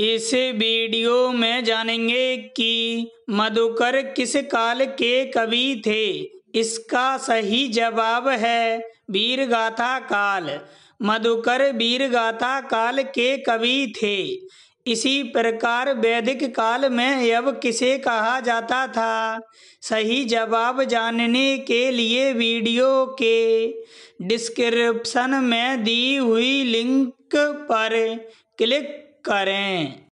इस वीडियो में जानेंगे कि मधुकर किस काल के कवि थे इसका सही जवाब है वीरगाथा काल मधुकर वीरगाथा काल के कवि थे इसी प्रकार वैदिक काल में यव किसे कहा जाता था सही जवाब जानने के लिए वीडियो के डिस्क्रिप्शन में दी हुई लिंक पर क्लिक करें